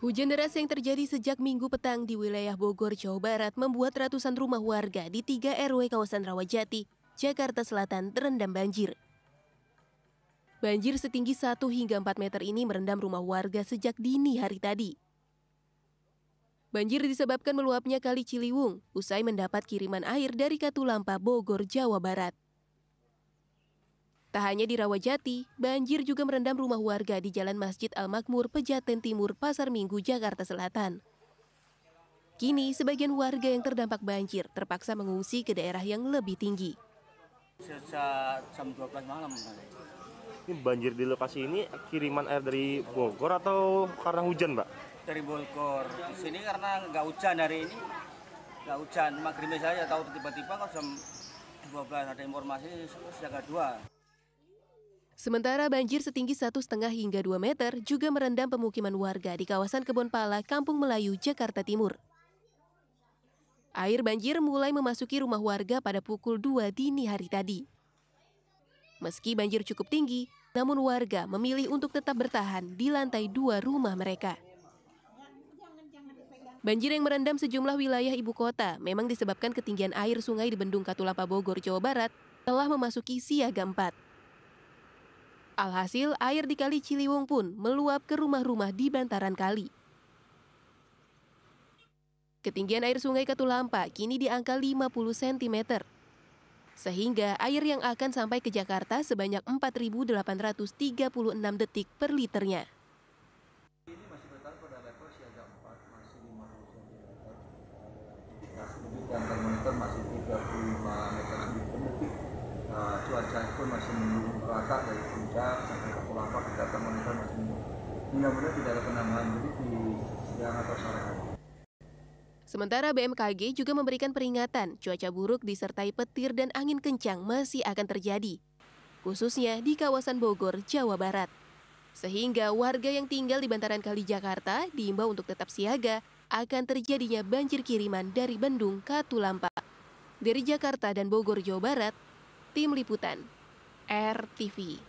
Hujan deras yang terjadi sejak minggu petang di wilayah Bogor, Jawa Barat membuat ratusan rumah warga di tiga RW kawasan Rawajati, Jakarta Selatan terendam banjir. Banjir setinggi 1 hingga 4 meter ini merendam rumah warga sejak dini hari tadi. Banjir disebabkan meluapnya Kali Ciliwung usai mendapat kiriman air dari Katulampa, Bogor, Jawa Barat. Tak hanya di Rawajati, banjir juga merendam rumah warga di Jalan Masjid Al-Makmur, Pejaten Timur, Pasar Minggu, Jakarta Selatan. Kini, sebagian warga yang terdampak banjir terpaksa mengungsi ke daerah yang lebih tinggi. Sejak jam 12 malam. Ini banjir di lokasi ini kiriman air dari Bogor atau karena hujan, Mbak? Dari Bogor. Di sini karena nggak hujan hari ini. Nggak hujan. Maghribnya saya tahu tiba-tiba kok jam 12 ada informasi siaga 2. Sementara banjir setinggi 1,5 hingga 2 meter juga merendam pemukiman warga di kawasan Kebon Pala, Kampung Melayu, Jakarta Timur. Air banjir mulai memasuki rumah warga pada pukul 2 dini hari tadi. Meski banjir cukup tinggi, namun warga memilih untuk tetap bertahan di lantai dua rumah mereka. Banjir yang merendam sejumlah wilayah ibu kota memang disebabkan ketinggian air sungai di Bendung Katulapa Bogor, Jawa Barat telah memasuki siaga 4. Alhasil, air di Kali Ciliwung pun meluap ke rumah-rumah di bantaran kali. Ketinggian air sungai Katulampa kini di angka 50 cm. Sehingga air yang akan sampai ke Jakarta sebanyak 4.836 detik per liternya. merata dari puncak sampai ke Pulau pulapa kedatangan wanita muslim mudah-mudahan tidak ada penambahan jadi di siang atau sore hari Sementara BMKG juga memberikan peringatan cuaca buruk disertai petir dan angin kencang masih akan terjadi, khususnya di kawasan Bogor, Jawa Barat. Sehingga warga yang tinggal di bantaran kali Jakarta diimbau untuk tetap siaga akan terjadinya banjir kiriman dari Bendung Katulampa Dari Jakarta dan Bogor, Jawa Barat, Tim Liputan RTV.